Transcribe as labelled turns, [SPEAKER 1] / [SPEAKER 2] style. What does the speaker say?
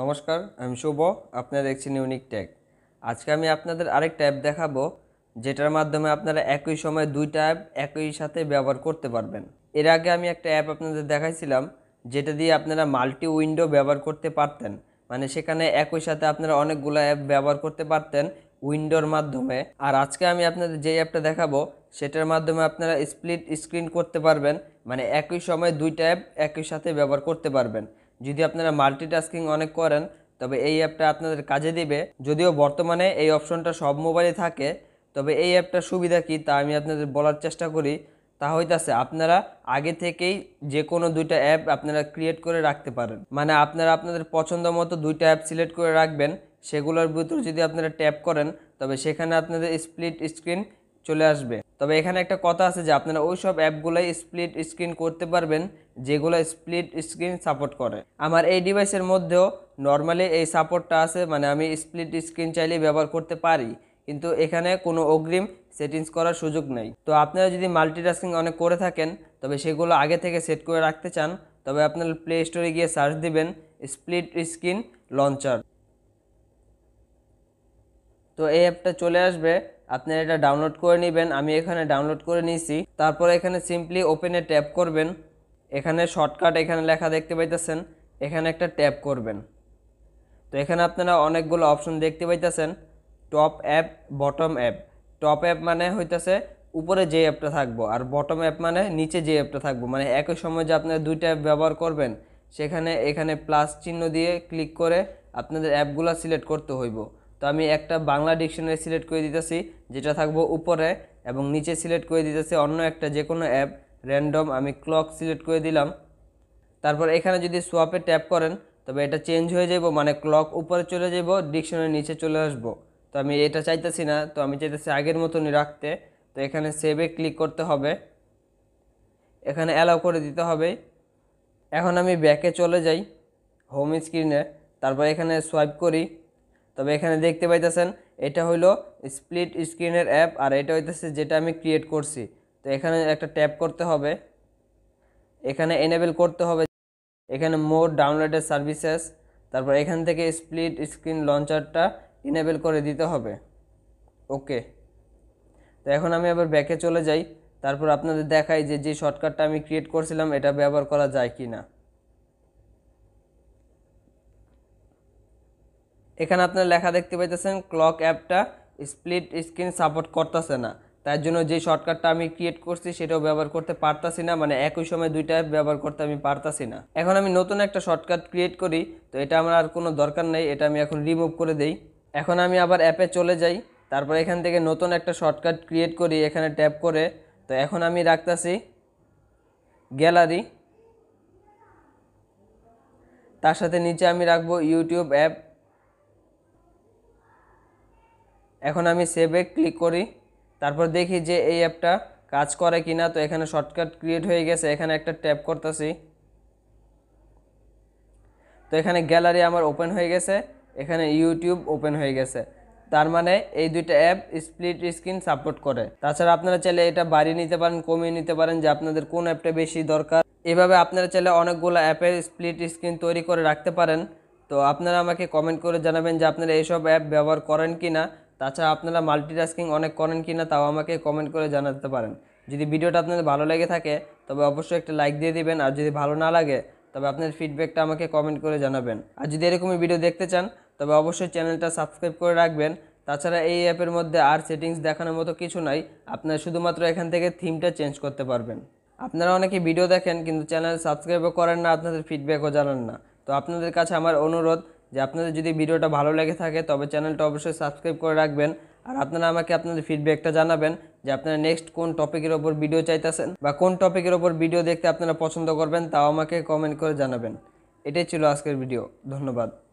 [SPEAKER 1] নমস্কার আমি শুভ আপনারা দেখছেন ইউনিক ট্যাগ আজকে আমি আপনাদের আরেকটা অ্যাপ দেখাবো যেটার মাধ্যমে আপনারা একই সময় দুইটা অ্যাপ একই সাথে ব্যবহার করতে পারবেন এর আগে আমি একটা অ্যাপ আপনাদের দেখাইছিলাম যেটা দিয়ে আপনারা মাল্টি উইন্ডো ব্যবহার করতে পারতেন মানে সেখানে একই সাথে আপনারা অনেকগুলো অ্যাপ ব্যবহার করতে পারতেন উইন্ডোর মাধ্যমে আর আজকে আমি আপনাদের যে অ্যাপটা দেখাবো সেটার মাধ্যমে আপনারা স্প্লিট স্ক্রিন করতে পারবেন মানে একই সময় দুইটা অ্যাপ একই সাথে ব্যবহার করতে পারবেন যদি আপনারা মাল্টিটাস্কিং অনেক করেন তবে এই অ্যাপটা আপনাদের কাজে দিবে যদিও বর্তমানে এই অপশনটা সব মোবাইলে থাকে তবে এই অ্যাপটার সুবিধা কি তা আমি আপনাদের বলার চেষ্টা করি তা হইতাছে আপনারা আগে থেকেই যে কোনো দুইটা অ্যাপ আপনারা ক্রিয়েট করে রাখতে পারেন মানে আপনারা আপনাদের পছন্দ মতো দুইটা অ্যাপ সিলেক্ট করে রাখবেন সেগুলোর ভিতর যদি আপনারা ট্যাপ করেন তবে সেখানে আপনাদের স্প্লিট স্ক্রিন চলে আসবে তবে এখানে একটা কথা আছে যে আপনারা ওই সব অ্যাপগুলোই স্প্লিট স্ক্রিন করতে পারবেন যেগুলো স্প্লিট স্ক্রিন সাপোর্ট করে আমার এই ডিভাইসের মধ্যেও নর্মালি এই সাপোর্টটা আছে মানে আমি স্প্লিট স্ক্রিন চাইলে ব্যবহার করতে পারি কিন্তু এখানে কোনো অগ্রিম সেটিংস করার সুযোগ নেই তো আপনারা যদি মাল্টিটাস্কিং অনেক করে থাকেন তবে সেগুলো আগে থেকে সেট করে রাখতে চান তবে আপনারা প্লে স্টোরে গিয়ে সার্চ দিবেন স্প্লিট স্ক্রিন লঞ্চার তো এই অ্যাপটা চলে আসবে আপনারা এটা ডাউনলোড করে নেবেন আমি এখানে ডাউনলোড করে নিয়েছি তারপরে এখানে সিম্পলি ওপেনে ট্যাপ করবেন এখানে শর্টকাট এখানে লেখা দেখতে পাইতেছেন এখানে একটা ট্যাপ করবেন তো এখানে আপনারা অনেকগুলো অপশন দেখতে পাইতেছেন top app bottom app top app মানে হইতেছে উপরে যে অ্যাপটা থাকবো আর বটম অ্যাপ মানে নিচে যে অ্যাপটা থাকবো মানে একই সময় যে আপনারা দুইটা অ্যাপ ব্যবহার করবেন সেখানে এখানে প্লাস চিহ্ন দিয়ে ক্লিক করে আপনাদের অ্যাপগুলো সিলেক্ট করতে হইব তো আমি একটা বাংলা ডিকশনারি সিলেক্ট করে দিতেছি যেটা থাকবো উপরে এবং নিচে সিলেক্ট করে দিতেছি অন্য একটা যে কোনো অ্যাপ র্যান্ডম আমি ক্লক সিলেক্ট করে দিলাম তারপর এখানে যদি সোয়াপে ট্যাপ করেন তবে এটা চেঞ্জ হয়ে যাব মানে ক্লক উপরে চলে যাব ডিকশনারি নিচে চলে আসব তো আমি এটা চাইতেছি না তো আমি চাইতেছি আগের মতনই রাখতে তো এখানে সেভে ক্লিক করতে হবে এখানে অ্যালাউ করে দিতে হবে এখন আমি ব্যাকে চলে যাই হোম স্ক্রিনে তারপর এখানে সোয়াইপ করি তবে এখানে দেখতে পাইতেছেন এটা হইলো স্প্লিট স্ক্রিনের অ্যাপ আর এটা হইতেছে যেটা আমি ক্রিয়েট করছি তো এখানে একটা ট্যাপ করতে হবে এখানে এনেবেল করতে হবে এখানে মোর ডাউনলোডের সার্ভিসেস তারপর এখান থেকে স্প্লিট স্ক্রিন লঞ্চারটা ইনেবেল করে দিতে হবে ওকে তো এখন আমি আবার ব্যাকে চলে যাই তারপর আপনাদের দেখাই যে যে শর্টকাটটা আমি ক্রিয়েট করছিলাম এটা ব্যবহার করা যায় কি না এখানে আপনারা লেখা দেখতে পাইতেছেন ক্লক অ্যাপটা স্প্লিট স্ক্রিন সাপোর্ট করতেছে না তার জন্য যে শর্টকাটটা আমি ক্রিয়েট করছি সেটাও ব্যবহার করতে পারতাছি না মানে একই সময় দুইটা অ্যাপ ব্যবহার করতে আমি পারতাছি না এখন আমি নতুন একটা শর্টকাট ক্রিয়েট করি তো এটা আমার আর কোনো দরকার নেই এটা আমি এখন রিমুভ করে দেই এখন আমি আবার অ্যাপে চলে যাই তারপর এখান থেকে নতুন একটা শর্টকাট ক্রিয়েট করি এখানে ট্যাপ করে তো এখন আমি রাখতেছি গ্যালারি তার সাথে নিচে আমি রাখবো ইউটিউব অ্যাপ এখন আমি সেভে ক্লিক করি তারপর দেখি যে এই অ্যাপটা কাজ করে কি না তো এখানে শর্টকাট ক্রিয়েট হয়ে গেছে এখানে একটা ট্যাপ করতেছি তো এখানে গ্যালারি আমার ওপেন হয়ে গেছে এখানে ইউটিউব ওপেন হয়ে গেছে তার মানে এই দুইটা অ্যাপ স্প্লিট স্ক্রিন সাপোর্ট করে তাছাড়া আপনারা চাইলে এটা বাড়িয়ে নিতে পারেন কমিয়ে নিতে পারেন যে আপনাদের কোন অ্যাপটা বেশি দরকার এভাবে আপনারা চাইলে অনেকগুলো অ্যাপের স্প্লিট স্ক্রিন তৈরি করে রাখতে পারেন তো আপনারা আমাকে কমেন্ট করে জানাবেন যে আপনারা এইসব অ্যাপ ব্যবহার করেন কি না তাছাড়া আপনারা মাল্টিটাস্কিং অনেক করেন কি না তাও আমাকে কমেন্ট করে জানাতে পারেন যদি ভিডিওটা আপনাদের ভালো লেগে থাকে তবে অবশ্যই একটা লাইক দিয়ে দিবেন আর যদি ভালো না লাগে তবে আপনার ফিডব্যাকটা আমাকে কমেন্ট করে জানাবেন আর যদি এরকমই ভিডিও দেখতে চান তবে অবশ্যই চ্যানেলটা সাবস্ক্রাইব করে রাখবেন তাছাড়া এই অ্যাপের মধ্যে আর সেটিংস দেখানোর মতো কিছু নাই আপনারা শুধুমাত্র এখান থেকে থিমটা চেঞ্জ করতে পারবেন আপনারা অনেকে ভিডিও দেখেন কিন্তু চ্যানেল সাবস্ক্রাইবও করেন না আপনাদের ফিডব্যাকও জানান না তো আপনাদের কাছে আমার অনুরোধ যে আপনাদের যদি ভিডিওটা ভালো লেগে থাকে তবে চ্যানেলটা অবশ্যই সাবস্ক্রাইব করে রাখবেন আর আপনারা আমাকে আপনাদের ফিডব্যাকটা জানাবেন যে আপনারা নেক্সট কোন টপিকের ওপর ভিডিও চাইতেছেন বা কোন টপিকের ওপর ভিডিও দেখতে আপনারা পছন্দ করবেন তাও আমাকে কমেন্ট করে জানাবেন এটাই ছিল আজকের ভিডিও ধন্যবাদ